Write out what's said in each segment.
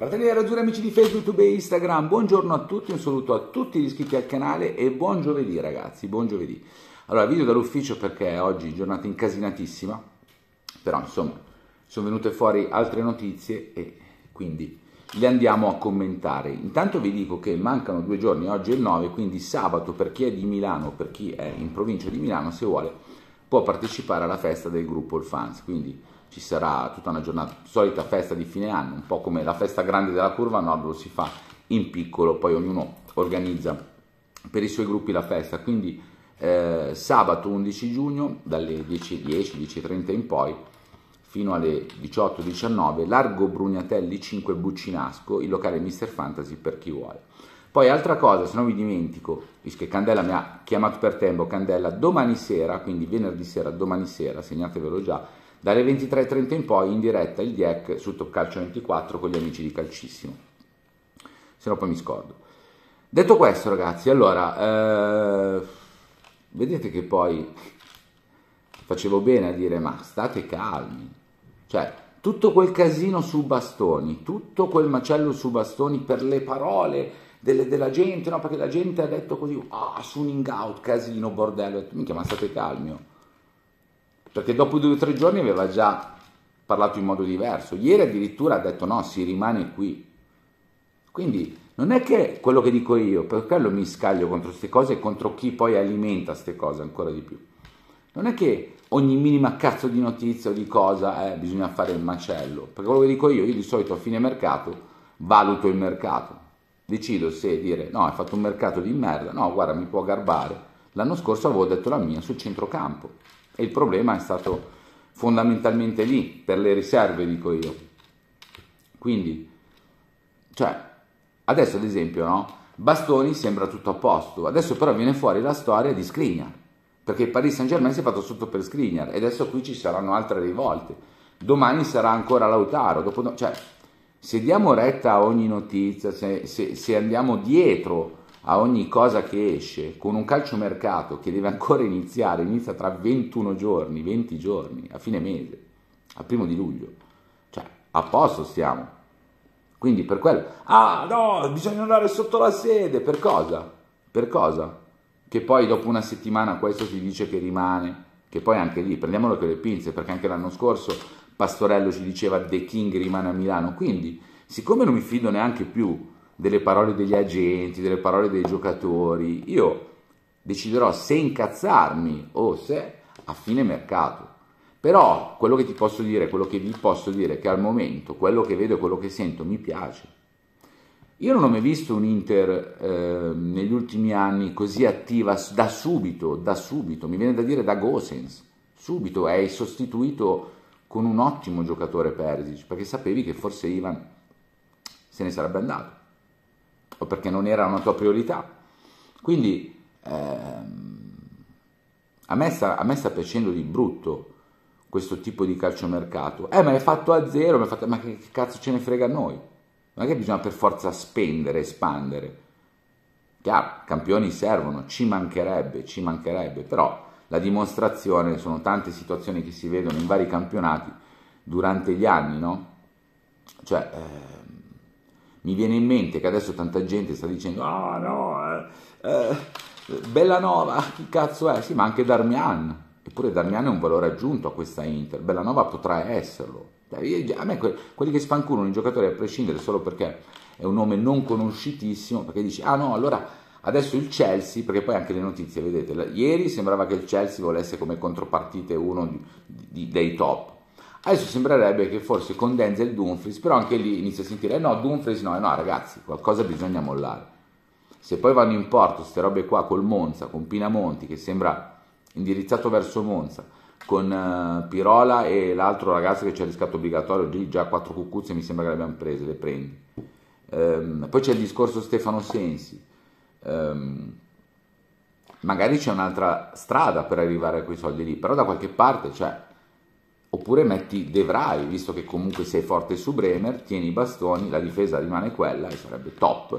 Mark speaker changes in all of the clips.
Speaker 1: Fratelli e ragazzi, amici di Facebook, YouTube e Instagram, buongiorno a tutti, un saluto a tutti gli iscritti al canale e buon giovedì ragazzi, buon giovedì. Allora, video dall'ufficio perché oggi è giornata incasinatissima, però insomma, sono venute fuori altre notizie e quindi le andiamo a commentare. Intanto vi dico che mancano due giorni, oggi è il 9, quindi sabato per chi è di Milano, per chi è in provincia di Milano, se vuole, può partecipare alla festa del gruppo Il Fans, quindi ci sarà tutta una giornata, solita festa di fine anno, un po' come la festa grande della curva no, lo si fa in piccolo, poi ognuno organizza per i suoi gruppi la festa, quindi eh, sabato 11 giugno dalle 10.10, 10.30 in poi fino alle 18.19, Largo Brugnatelli 5 Buccinasco, il locale Mr. Fantasy per chi vuole. Poi altra cosa, se non mi dimentico, visto che Candela mi ha chiamato per tempo, Candela domani sera, quindi venerdì sera, domani sera, segnatevelo già, dalle 23.30 in poi in diretta il DIEC su Toccalcio 24 con gli amici di Calcissimo. Se no poi mi scordo. Detto questo ragazzi, allora, eh, vedete che poi facevo bene a dire ma state calmi. Cioè, tutto quel casino su bastoni, tutto quel macello su bastoni per le parole delle, della gente, no? Perché la gente ha detto così, ah, oh, su out, casino, bordello, minchia ma state calmi. Oh perché dopo due o tre giorni aveva già parlato in modo diverso. Ieri addirittura ha detto no, si rimane qui. Quindi non è che quello che dico io, per quello mi scaglio contro queste cose e contro chi poi alimenta queste cose ancora di più. Non è che ogni minima cazzo di notizia o di cosa eh, bisogna fare il macello, perché quello che dico io, io di solito a fine mercato valuto il mercato, decido se dire no, hai fatto un mercato di merda, no, guarda, mi può garbare. L'anno scorso avevo detto la mia sul centrocampo e il problema è stato fondamentalmente lì, per le riserve, dico io. Quindi, cioè, adesso ad esempio, no? Bastoni sembra tutto a posto, adesso però viene fuori la storia di Skriniar, perché il Paris Saint Germain si è fatto sotto per Skriniar e adesso qui ci saranno altre rivolte, domani sarà ancora Lautaro, dopo, cioè, se diamo retta a ogni notizia, se, se, se andiamo dietro a ogni cosa che esce, con un calciomercato che deve ancora iniziare, inizia tra 21 giorni, 20 giorni, a fine mese, a primo di luglio. Cioè, a posto stiamo. Quindi per quello, ah no, bisogna andare sotto la sede, per cosa? Per cosa? Che poi dopo una settimana questo si dice che rimane, che poi anche lì, prendiamolo con le pinze, perché anche l'anno scorso Pastorello ci diceva The King rimane a Milano, quindi siccome non mi fido neanche più delle parole degli agenti, delle parole dei giocatori, io deciderò se incazzarmi o se a fine mercato. Però quello che ti posso dire, quello che vi posso dire, è che al momento quello che vedo e quello che sento mi piace. Io non ho mai visto un Inter eh, negli ultimi anni così attiva da subito, da subito, mi viene da dire da Gosens, subito hai sostituito con un ottimo giocatore Persic, perché sapevi che forse Ivan se ne sarebbe andato o perché non era una tua priorità. Quindi ehm, a, me sta, a me sta piacendo di brutto questo tipo di calciomercato. Eh, ma l'hai fatto a zero, ma, fatto, ma che cazzo ce ne frega a noi? Non è che bisogna per forza spendere, espandere. Chiaro, campioni servono, ci mancherebbe, ci mancherebbe, però la dimostrazione sono tante situazioni che si vedono in vari campionati durante gli anni, no? Cioè, eh, mi viene in mente che adesso tanta gente sta dicendo, ah oh, no, eh, eh, Bellanova, chi cazzo è? Sì, ma anche Darmian. Eppure Darmian è un valore aggiunto a questa Inter, Bellanova potrà esserlo. A me quelli che spanculano i giocatori a prescindere solo perché è un nome non conoscitissimo, perché dici, ah no, allora... Adesso il Chelsea, perché poi anche le notizie, vedete, ieri sembrava che il Chelsea volesse come contropartite uno di, di, dei top, Adesso sembrerebbe che forse con Denzel Dumfries, però anche lì inizia a sentire, eh no, Dumfries no, eh no ragazzi, qualcosa bisogna mollare. Se poi vanno in porto queste robe qua col Monza, con Pinamonti, che sembra indirizzato verso Monza, con uh, Pirola e l'altro ragazzo che c'è il riscatto obbligatorio, lì già quattro cucuzze mi sembra che le abbiamo prese, le prendi. Um, poi c'è il discorso Stefano Sensi. Um, magari c'è un'altra strada per arrivare a quei soldi lì, però da qualche parte cioè oppure metti De visto che comunque sei forte su Bremer, tieni i bastoni, la difesa rimane quella e sarebbe top.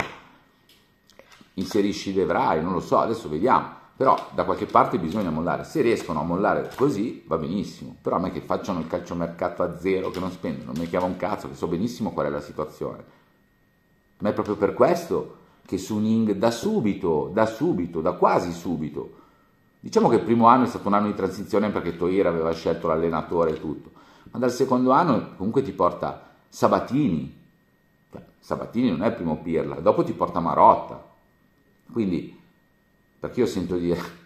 Speaker 1: Inserisci De non lo so, adesso vediamo. Però da qualche parte bisogna mollare. Se riescono a mollare così va benissimo. Però a me che facciano il calciomercato a zero, che non spendono, non mi chiama un cazzo, che so benissimo qual è la situazione. Ma è proprio per questo che su Ning da subito, da subito, da quasi subito, Diciamo che il primo anno è stato un anno di transizione perché Toir aveva scelto l'allenatore e tutto, ma dal secondo anno comunque ti porta Sabatini, cioè, Sabatini non è il primo Pirla, dopo ti porta Marotta. Quindi, perché io sento dire...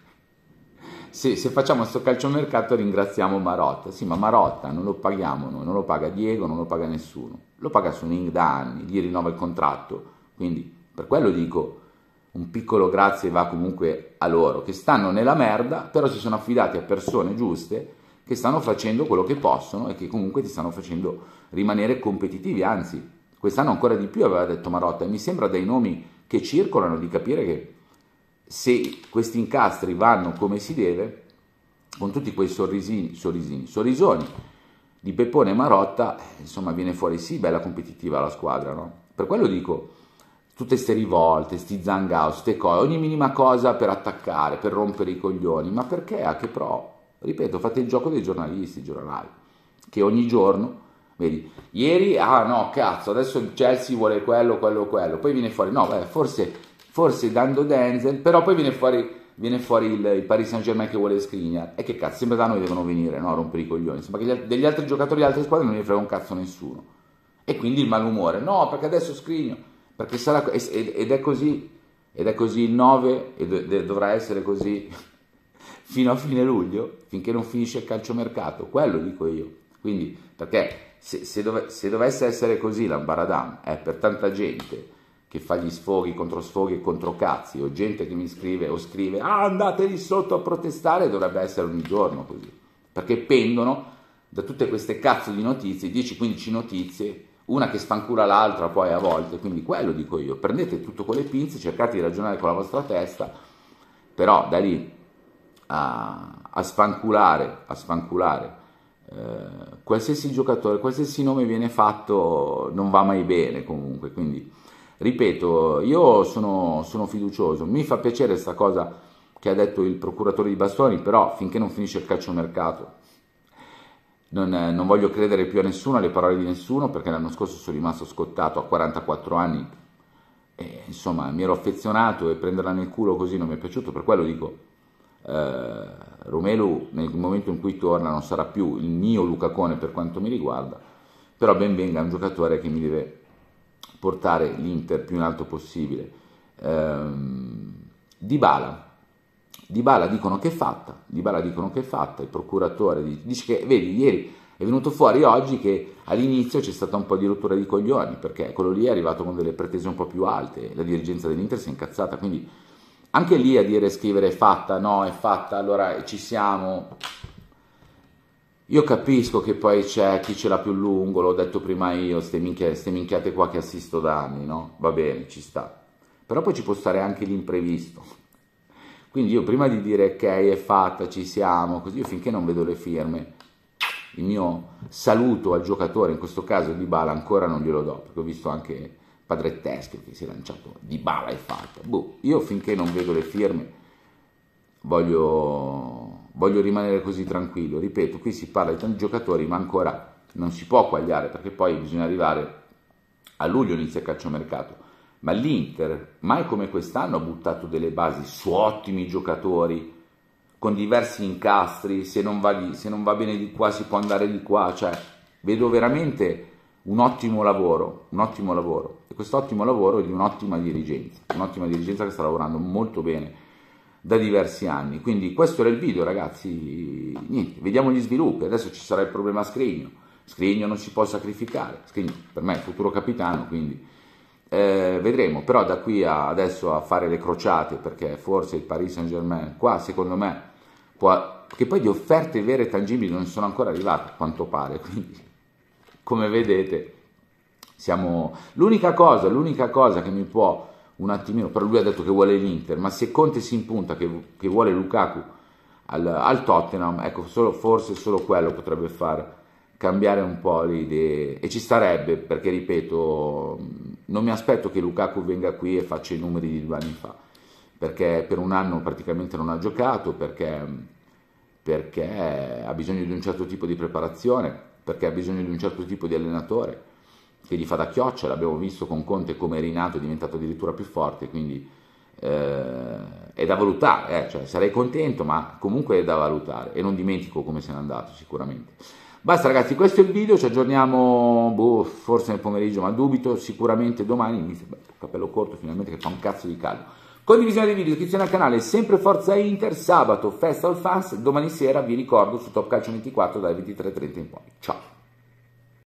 Speaker 1: Se, se, facciamo questo calciomercato ringraziamo Marotta. Sì, ma Marotta non lo paghiamo noi, non lo paga Diego, non lo paga nessuno. Lo paga Suning da anni, gli rinnova il contratto. Quindi per quello dico, un piccolo grazie va comunque a loro, che stanno nella merda, però si sono affidati a persone giuste che stanno facendo quello che possono e che comunque ti stanno facendo rimanere competitivi, anzi quest'anno ancora di più aveva detto Marotta e mi sembra dai nomi che circolano di capire che se questi incastri vanno come si deve, con tutti quei sorrisini, sorrisini, sorrisoni di Peppone e Marotta, eh, insomma viene fuori sì, bella competitiva la squadra, no? Per quello dico tutte queste rivolte, questi zangao, queste cose, ogni minima cosa per attaccare, per rompere i coglioni, ma perché? A ah, che pro? Ripeto, fate il gioco dei giornalisti, giornali, che ogni giorno, vedi, ieri, ah no, cazzo, adesso il Chelsea vuole quello, quello, quello, poi viene fuori, no, beh, forse, forse dando Denzel, però poi viene fuori, viene fuori il, il, Paris Saint Germain che vuole Skriniar, e che cazzo, sempre da noi devono venire, no, a rompere i coglioni, insomma, che gli, degli altri giocatori di altre squadre non ne frega un cazzo nessuno, e quindi il malumore, no, perché adesso Skriniar perché sarà, ed è così, ed è così il 9 e dovrà essere così fino a fine luglio, finché non finisce il calciomercato, quello dico io. Quindi, perché se, se, dove, se dovesse essere così l'ambaradam, è per tanta gente che fa gli sfoghi, contro sfoghi e contro cazzi, o gente che mi scrive o scrive, ah andate lì sotto a protestare, dovrebbe essere ogni giorno così. Perché pendono da tutte queste cazzo di notizie, 10-15 notizie, una che spancula l'altra poi a volte, quindi quello dico io, prendete tutto con le pinze, cercate di ragionare con la vostra testa, però da lì a, a spanculare, a spanculare eh, qualsiasi giocatore, qualsiasi nome viene fatto non va mai bene comunque, quindi ripeto, io sono, sono fiducioso, mi fa piacere questa cosa che ha detto il procuratore di Bastoni, però finché non finisce il calciomercato non, eh, non, voglio credere più a nessuno, alle parole di nessuno, perché l'anno scorso sono rimasto scottato a 44 anni. E, insomma, mi ero affezionato e prenderla nel culo così non mi è piaciuto, per quello dico, eh, Romelu nel momento in cui torna non sarà più il mio Lucacone per quanto mi riguarda, però ben venga un giocatore che mi deve portare l'Inter più in alto possibile. Eh, di Bala, di Bala dicono che è fatta, Di Bala dicono che è fatta, il procuratore dice che, vedi, ieri è venuto fuori oggi che all'inizio c'è stata un po' di rottura di coglioni, perché quello lì è arrivato con delle pretese un po' più alte, la dirigenza dell'Inter si è incazzata, quindi anche lì a dire scrivere è fatta, no, è fatta, allora ci siamo. Io capisco che poi c'è chi ce l'ha più lungo, l'ho detto prima io, ste, minchia, ste minchiate qua che assisto da anni, no? Va bene, ci sta. Però poi ci può stare anche l'imprevisto. Quindi io prima di dire ok, è fatta, ci siamo, così io finché non vedo le firme, il mio saluto al giocatore, in questo caso di Bala, ancora non glielo do, perché ho visto anche Padre Teschio che si è lanciato di Bala è fatta. Boh, io finché non vedo le firme voglio, voglio rimanere così tranquillo. Ripeto, qui si parla di tanti giocatori, ma ancora non si può quagliare, perché poi bisogna arrivare a luglio inizia il calciomercato ma l'Inter mai come quest'anno ha buttato delle basi su ottimi giocatori, con diversi incastri, se non va, lì, se non va bene di qua si può andare di qua, cioè vedo veramente un ottimo lavoro, un ottimo lavoro e questo ottimo lavoro è di un'ottima dirigenza, un'ottima dirigenza che sta lavorando molto bene da diversi anni, quindi questo era il video ragazzi, niente, vediamo gli sviluppi, adesso ci sarà il problema Scrigno, Scrigno non si può sacrificare, Scrigno per me è il futuro capitano, quindi eh, vedremo, però da qui a adesso a fare le crociate, perché forse il Paris Saint Germain qua secondo me può... Che poi di offerte vere e tangibili non sono ancora arrivate, a quanto pare, quindi come vedete siamo... L'unica cosa, l'unica cosa che mi può un attimino, però lui ha detto che vuole l'Inter, ma se Conte si impunta che, che vuole Lukaku al, al Tottenham, ecco, solo, forse solo quello potrebbe far cambiare un po' le idee e ci starebbe, perché ripeto non mi aspetto che Lukaku venga qui e faccia i numeri di due anni fa, perché per un anno praticamente non ha giocato, perché, perché ha bisogno di un certo tipo di preparazione, perché ha bisogno di un certo tipo di allenatore che gli fa da chioccia, l'abbiamo visto con Conte come è rinato, è diventato addirittura più forte, quindi eh, è da valutare, eh, cioè, sarei contento, ma comunque è da valutare e non dimentico come se n'è andato sicuramente. Basta ragazzi, questo è il video, ci aggiorniamo boh, forse nel pomeriggio, ma dubito, sicuramente domani, mi sembra capello corto finalmente che fa un cazzo di caldo. Condivisione dei video, iscrizione al canale, sempre Forza Inter, sabato Festival Fans, domani sera vi ricordo su Top Calcio 24 dalle 23.30 in poi. Ciao!